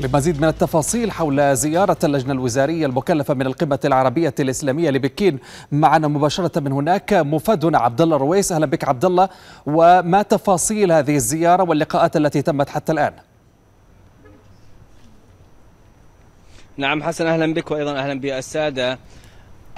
لمزيد من التفاصيل حول زيارة اللجنة الوزارية المكلفة من القمة العربية الإسلامية لبكين معنا مباشرة من هناك مفادنا عبد الله رويس أهلا بك عبد الله وما تفاصيل هذه الزيارة واللقاءات التي تمت حتى الآن؟ نعم حسن اهلا بك وايضا اهلا بالساده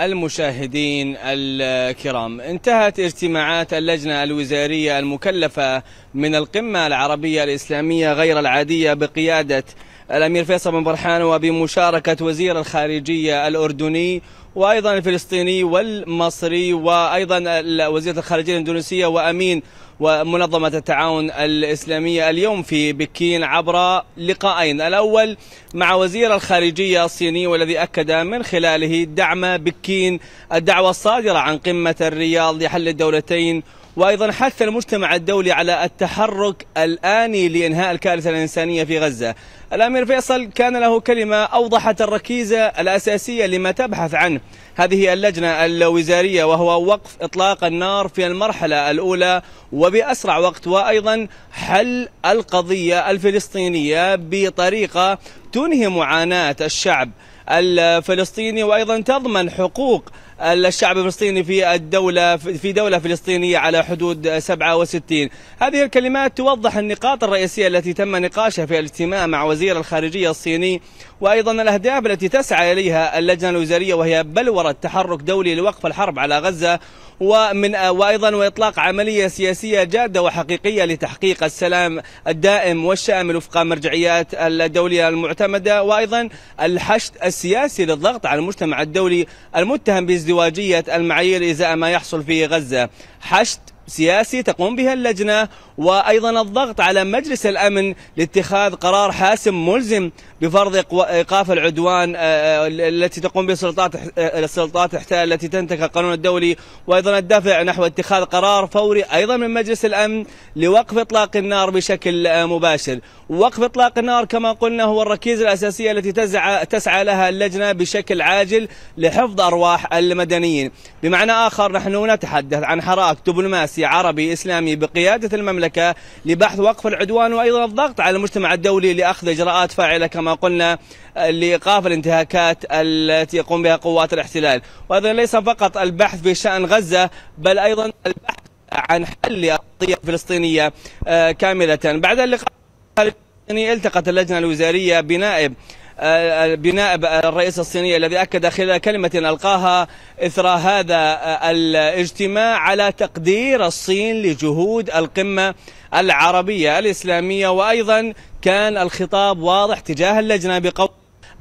المشاهدين الكرام انتهت اجتماعات اللجنة الوزارية المكلفة من القمة العربية الإسلامية غير العادية بقيادة الأمير فيصل بن برحان وبمشاركة وزير الخارجية الأردني وايضا الفلسطيني والمصري وايضا وزيره الخارجيه الاندونيسيه وامين ومنظمه التعاون الاسلاميه اليوم في بكين عبر لقاءين، الاول مع وزير الخارجيه الصيني والذي اكد من خلاله دعم بكين الدعوه الصادره عن قمه الرياض لحل الدولتين وأيضا حث المجتمع الدولي على التحرك الآني لإنهاء الكارثة الإنسانية في غزة الأمير فيصل كان له كلمة أوضحت الركيزة الأساسية لما تبحث عنه هذه اللجنة الوزارية وهو وقف إطلاق النار في المرحلة الأولى وبأسرع وقت وأيضا حل القضية الفلسطينية بطريقة تنهي معاناة الشعب الفلسطيني وأيضا تضمن حقوق الشعب الفلسطيني في الدولة في دولة فلسطينية على حدود 67 هذه الكلمات توضح النقاط الرئيسية التي تم نقاشها في الاجتماع مع وزير الخارجية الصيني وأيضا الأهداف التي تسعى إليها اللجنة الوزارية وهي بلورة تحرك دولي لوقف الحرب على غزة ومن وايضا واطلاق عمليه سياسيه جاده وحقيقيه لتحقيق السلام الدائم والشامل وفق مرجعيات الدوليه المعتمده وايضا الحشد السياسي للضغط على المجتمع الدولي المتهم بازدواجية المعايير إزاء ما يحصل في غزة حشد سياسي تقوم بها اللجنة وأيضا الضغط على مجلس الأمن لاتخاذ قرار حاسم ملزم بفرض إيقاف العدوان آه، آه، التي تقوم به السلطات السلطات آه، الاحتلال التي تنتهك القانون الدولي وأيضا الدفع نحو اتخاذ قرار فوري أيضا من مجلس الأمن لوقف إطلاق النار بشكل مباشر وقف إطلاق النار كما قلنا هو الركيزة الأساسية التي تزع تسعى لها اللجنة بشكل عاجل لحفظ أرواح المدنيين بمعنى آخر نحن نتحدث عن حراك دبلوماسي عربي إسلامي بقيادة المملكة المملكة لبحث وقف العدوان وأيضا الضغط على المجتمع الدولي لأخذ إجراءات فاعلة كما قلنا لإيقاف الانتهاكات التي يقوم بها قوات الاحتلال وهذا ليس فقط البحث في شأن غزة بل أيضا البحث عن حل القضية الفلسطينية آه، كاملة بعد اللقاء التقت اللجنة الوزارية بنائب بناء الرئيس الصيني الذي أكد خلال كلمة ألقاها إثر هذا الاجتماع على تقدير الصين لجهود القمة العربية الإسلامية وأيضا كان الخطاب واضح تجاه اللجنة بقول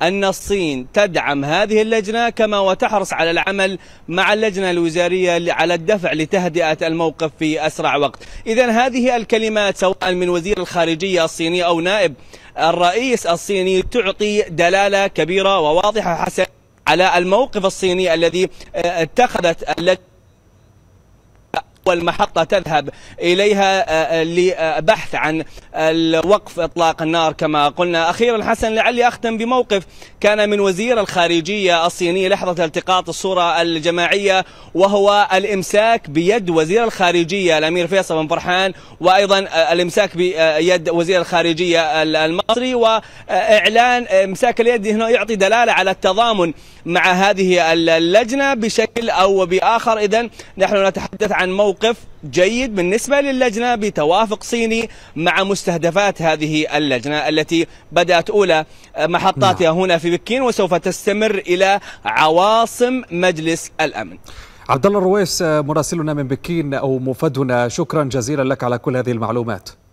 أن الصين تدعم هذه اللجنة كما وتحرص على العمل مع اللجنة الوزارية على الدفع لتهدئة الموقف في أسرع وقت إذا هذه الكلمات سواء من وزير الخارجية الصيني أو نائب الرئيس الصيني تعطي دلالة كبيرة وواضحة حسن على الموقف الصيني الذي آه، اتخذت اللجنة أول محطة تذهب إليها آه، آه، لبحث عن الوقف إطلاق النار كما قلنا أخيرا حسن لعلي أختم بموقف كان من وزير الخارجية الصيني لحظة التقاط الصورة الجماعية وهو الإمساك بيد وزير الخارجية الأمير فيصل بن فرحان وأيضا آه، الإمساك بيد وزير الخارجية المصري وإعلان إمساك اليد هنا يعطي دلالة على التضامن مع هذه اللجنة بشكل أو بآخر إذا نحن نتحدث عن موقف موقف جيد بالنسبة للجنة بتوافق صيني مع مستهدفات هذه اللجنة التي بدأت أولى محطاتها نعم. هنا في بكين وسوف تستمر إلى عواصم مجلس الأمن عبد الله الرويس مراسلنا من بكين أو مفدنا شكرا جزيلا لك على كل هذه المعلومات